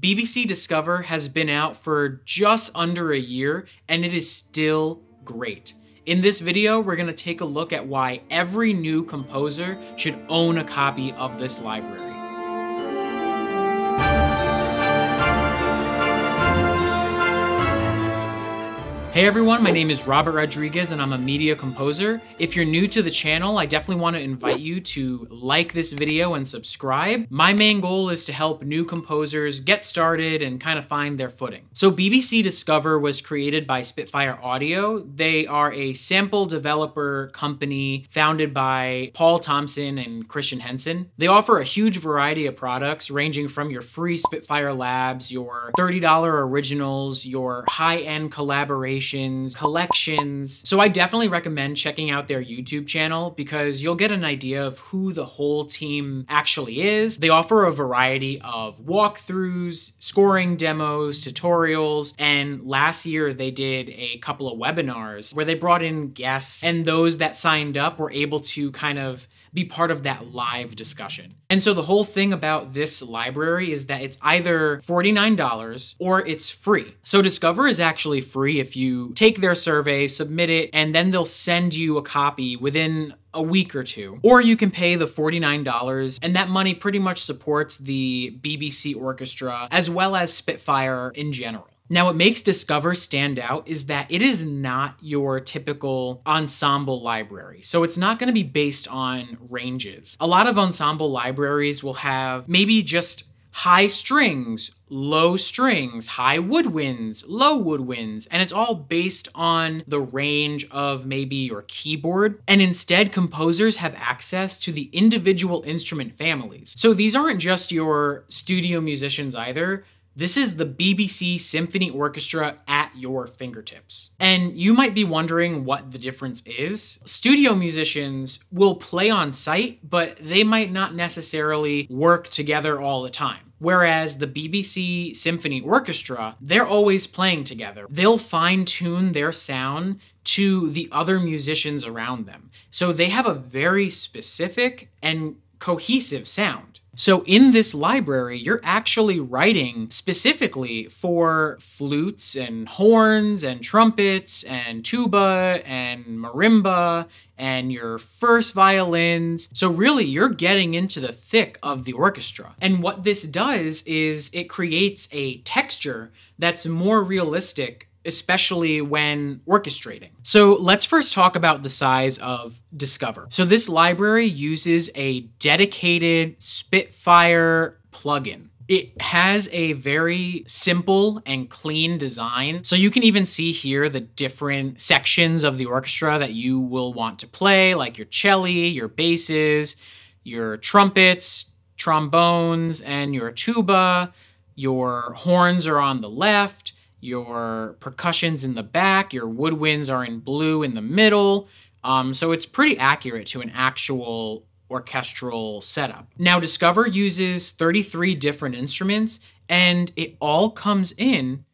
BBC Discover has been out for just under a year and it is still great. In this video, we're gonna take a look at why every new composer should own a copy of this library. Hey everyone, my name is Robert Rodriguez and I'm a media composer. If you're new to the channel, I definitely want to invite you to like this video and subscribe. My main goal is to help new composers get started and kind of find their footing. So BBC Discover was created by Spitfire Audio. They are a sample developer company founded by Paul Thompson and Christian Henson. They offer a huge variety of products ranging from your free Spitfire labs, your $30 originals, your high-end collaborations, collections. So I definitely recommend checking out their YouTube channel because you'll get an idea of who the whole team actually is. They offer a variety of walkthroughs, scoring demos, tutorials, and last year they did a couple of webinars where they brought in guests and those that signed up were able to kind of be part of that live discussion. And so the whole thing about this library is that it's either $49 or it's free. So Discover is actually free if you take their survey, submit it, and then they'll send you a copy within a week or two. Or you can pay the $49, and that money pretty much supports the BBC Orchestra as well as Spitfire in general. Now, what makes Discover stand out is that it is not your typical ensemble library. So it's not going to be based on ranges. A lot of ensemble libraries will have maybe just high strings, low strings, high woodwinds, low woodwinds, and it's all based on the range of maybe your keyboard. And instead, composers have access to the individual instrument families. So these aren't just your studio musicians either this is the BBC Symphony Orchestra at your fingertips. And you might be wondering what the difference is. Studio musicians will play on site, but they might not necessarily work together all the time. Whereas the BBC Symphony Orchestra, they're always playing together. They'll fine tune their sound to the other musicians around them. So they have a very specific and cohesive sound. So in this library, you're actually writing specifically for flutes and horns and trumpets and tuba and marimba and your first violins. So really you're getting into the thick of the orchestra. And what this does is it creates a texture that's more realistic especially when orchestrating. So let's first talk about the size of Discover. So this library uses a dedicated Spitfire plugin. It has a very simple and clean design. So you can even see here the different sections of the orchestra that you will want to play, like your cello, your basses, your trumpets, trombones, and your tuba. Your horns are on the left your percussions in the back, your woodwinds are in blue in the middle. Um, so it's pretty accurate to an actual orchestral setup. Now, Discover uses 33 different instruments, and it all comes in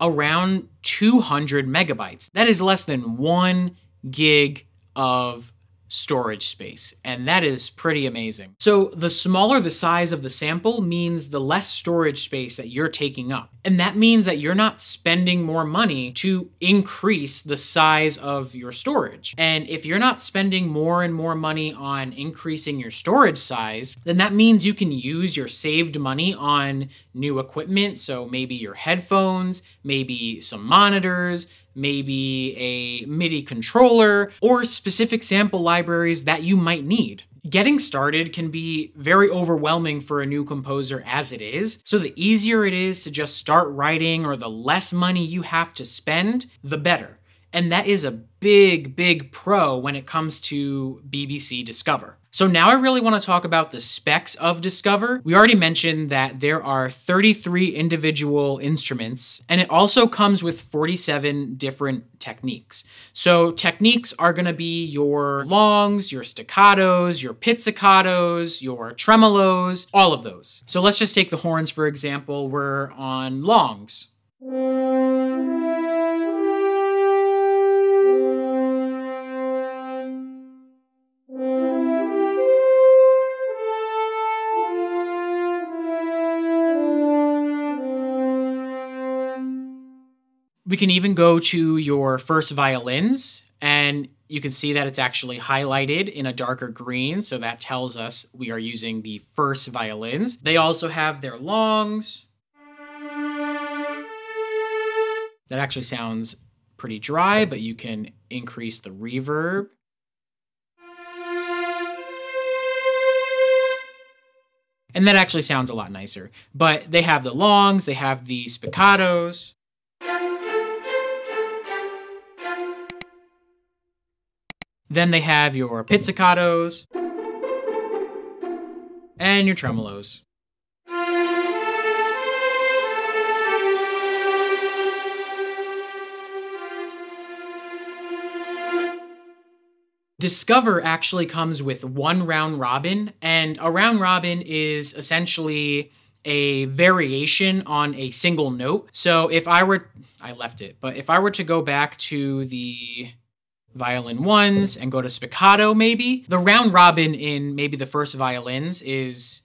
around 200 megabytes. That is less than one gig of storage space, and that is pretty amazing. So, the smaller the size of the sample means the less storage space that you're taking up. And that means that you're not spending more money to increase the size of your storage. And if you're not spending more and more money on increasing your storage size, then that means you can use your saved money on new equipment. So, maybe your headphones, maybe some monitors, maybe a MIDI controller, or specific sample libraries that you might need. Getting started can be very overwhelming for a new composer as it is, so the easier it is to just start writing or the less money you have to spend, the better. And that is a big, big pro when it comes to BBC Discover. So now I really want to talk about the specs of Discover. We already mentioned that there are 33 individual instruments, and it also comes with 47 different techniques. So techniques are going to be your longs, your staccatos, your pizzicatos, your tremolos, all of those. So let's just take the horns, for example. We're on longs. We can even go to your first violins and you can see that it's actually highlighted in a darker green, so that tells us we are using the first violins. They also have their longs. That actually sounds pretty dry, but you can increase the reverb. And that actually sounds a lot nicer. But they have the longs, they have the spiccatos. Then they have your pizzicatos and your tremolos. Discover actually comes with one round robin, and a round robin is essentially a variation on a single note. So if I were, I left it, but if I were to go back to the violin ones and go to spiccato maybe. The round robin in maybe the first violins is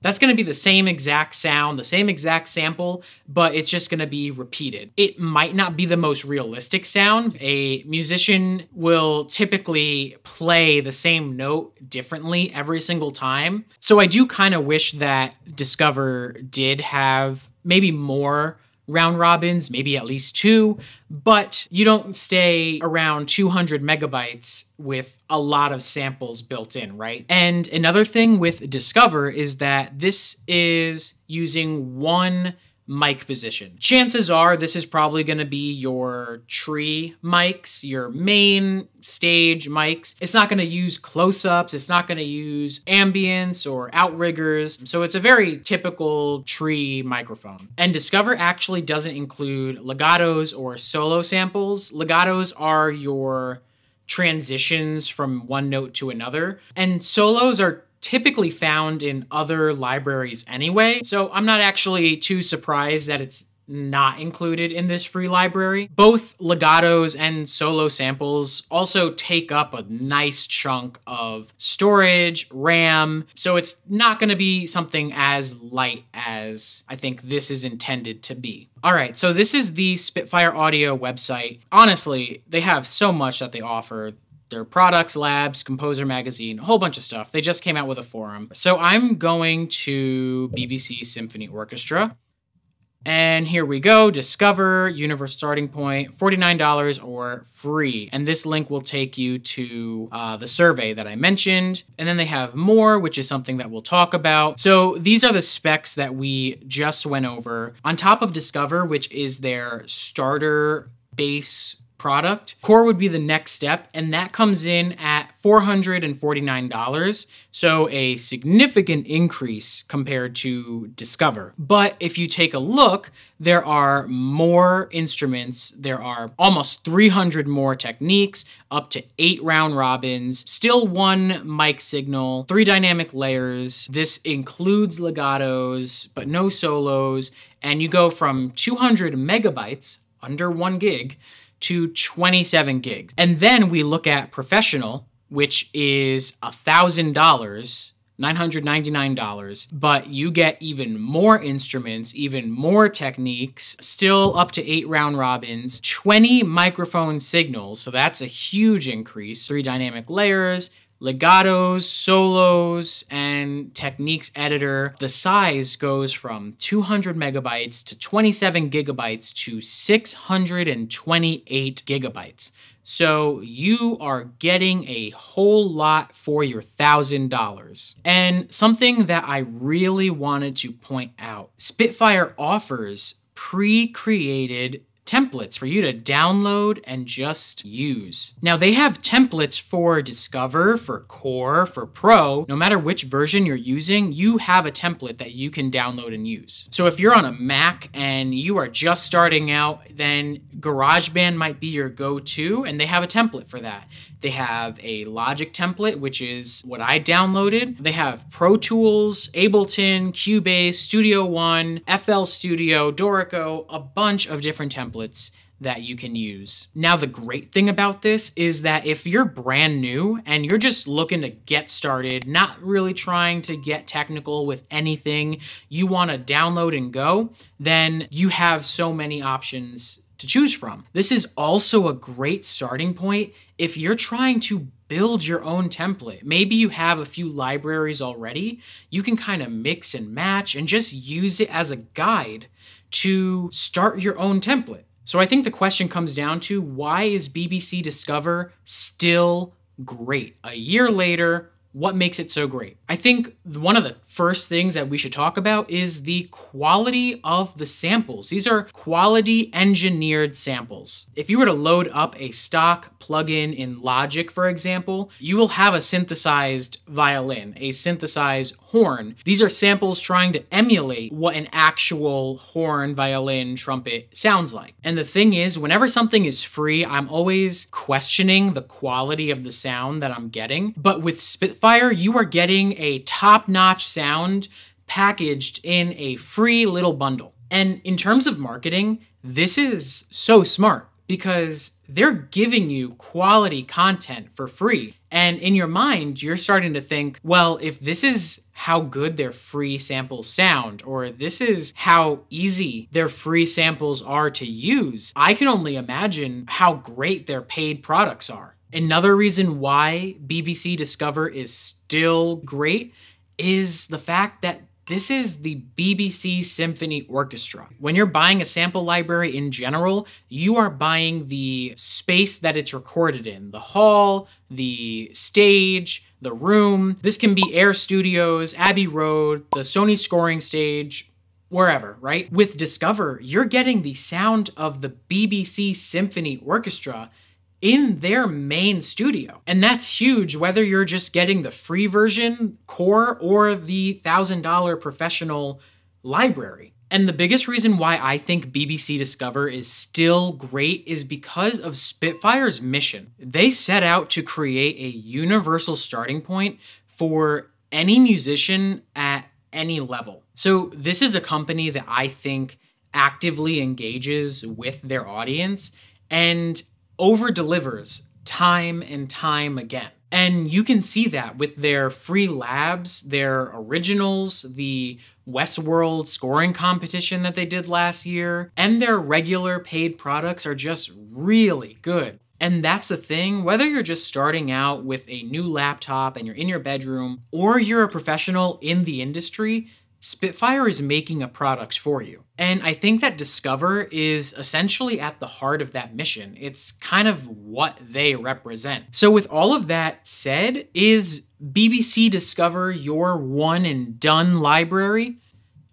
That's gonna be the same exact sound, the same exact sample, but it's just gonna be repeated. It might not be the most realistic sound. A musician will typically play the same note differently every single time. So I do kind of wish that Discover did have maybe more round robins, maybe at least two, but you don't stay around 200 megabytes with a lot of samples built in, right? And another thing with Discover is that this is using one mic position. Chances are this is probably gonna be your tree mics, your main stage mics. It's not gonna use close-ups, it's not gonna use ambience or outriggers. So it's a very typical tree microphone. And Discover actually doesn't include legatos or solo samples. Legatos are your transitions from one note to another. And solos are typically found in other libraries anyway, so I'm not actually too surprised that it's not included in this free library. Both legatos and solo samples also take up a nice chunk of storage, RAM, so it's not gonna be something as light as I think this is intended to be. All right, so this is the Spitfire Audio website. Honestly, they have so much that they offer their products, labs, composer magazine, a whole bunch of stuff. They just came out with a forum. So I'm going to BBC Symphony Orchestra. And here we go discover universe starting point, $49 or free. And this link will take you to uh, the survey that I mentioned. And then they have more, which is something that we'll talk about. So these are the specs that we just went over. On top of Discover, which is their starter base product. Core would be the next step, and that comes in at $449, so a significant increase compared to Discover. But if you take a look, there are more instruments, there are almost 300 more techniques, up to eight round robins, still one mic signal, three dynamic layers. This includes legatos, but no solos, and you go from 200 megabytes under one gig to 27 gigs. And then we look at professional, which is $1,000 $999, but you get even more instruments, even more techniques, still up to eight round robins, 20 microphone signals, so that's a huge increase, three dynamic layers, legatos, solos, and techniques editor, the size goes from 200 megabytes to 27 gigabytes to 628 gigabytes. So you are getting a whole lot for your $1,000. And something that I really wanted to point out, Spitfire offers pre-created templates for you to download and just use. Now, they have templates for Discover, for Core, for Pro. No matter which version you're using, you have a template that you can download and use. So, if you're on a Mac and you are just starting out, then GarageBand might be your go to, and they have a template for that. They have a Logic template, which is what I downloaded. They have Pro Tools, Ableton, Cubase, Studio One, FL Studio, Dorico, a bunch of different templates templates that you can use. Now, the great thing about this is that if you're brand new and you're just looking to get started, not really trying to get technical with anything, you want to download and go, then you have so many options to choose from. This is also a great starting point if you're trying to build your own template. Maybe you have a few libraries already. You can kind of mix and match and just use it as a guide to start your own template. So I think the question comes down to why is BBC Discover still great? A year later, what makes it so great. I think one of the first things that we should talk about is the quality of the samples. These are quality engineered samples. If you were to load up a stock plugin in Logic, for example, you will have a synthesized violin, a synthesized horn. These are samples trying to emulate what an actual horn, violin, trumpet sounds like. And the thing is, whenever something is free, I'm always questioning the quality of the sound that I'm getting. But with Fire, you are getting a top notch sound packaged in a free little bundle. And in terms of marketing, this is so smart because they're giving you quality content for free. And in your mind, you're starting to think, well, if this is how good their free samples sound, or this is how easy their free samples are to use, I can only imagine how great their paid products are. Another reason why BBC Discover is still great is the fact that this is the BBC Symphony Orchestra. When you're buying a sample library in general, you are buying the space that it's recorded in, the hall, the stage, the room. This can be Air Studios, Abbey Road, the Sony scoring stage, wherever, right? With Discover, you're getting the sound of the BBC Symphony Orchestra in their main studio. And that's huge whether you're just getting the free version, core, or the $1,000 professional library. And the biggest reason why I think BBC Discover is still great is because of Spitfire's mission. They set out to create a universal starting point for any musician at any level. So this is a company that I think actively engages with their audience and over delivers time and time again. And you can see that with their free labs, their originals, the Westworld scoring competition that they did last year, and their regular paid products are just really good. And that's the thing, whether you're just starting out with a new laptop and you're in your bedroom, or you're a professional in the industry, Spitfire is making a product for you. And I think that Discover is essentially at the heart of that mission. It's kind of what they represent. So, with all of that said, is BBC Discover your one and done library?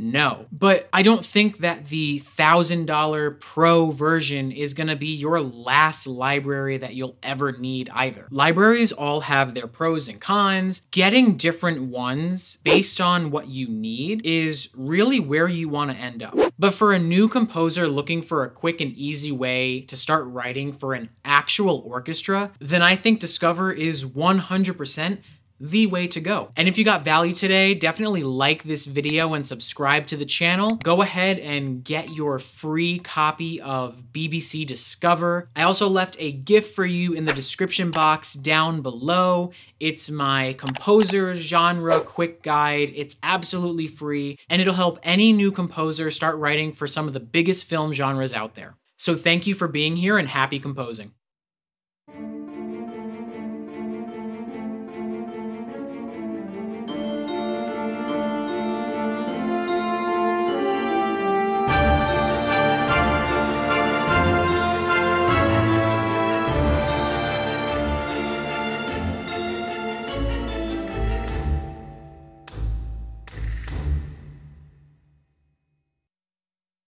No. But I don't think that the $1,000 pro version is going to be your last library that you'll ever need either. Libraries all have their pros and cons. Getting different ones based on what you need is really where you want to end up. But for a new composer looking for a quick and easy way to start writing for an actual orchestra, then I think Discover is 100% the way to go. And if you got value today, definitely like this video and subscribe to the channel. Go ahead and get your free copy of BBC Discover. I also left a gift for you in the description box down below. It's my composer genre quick guide. It's absolutely free and it'll help any new composer start writing for some of the biggest film genres out there. So thank you for being here and happy composing.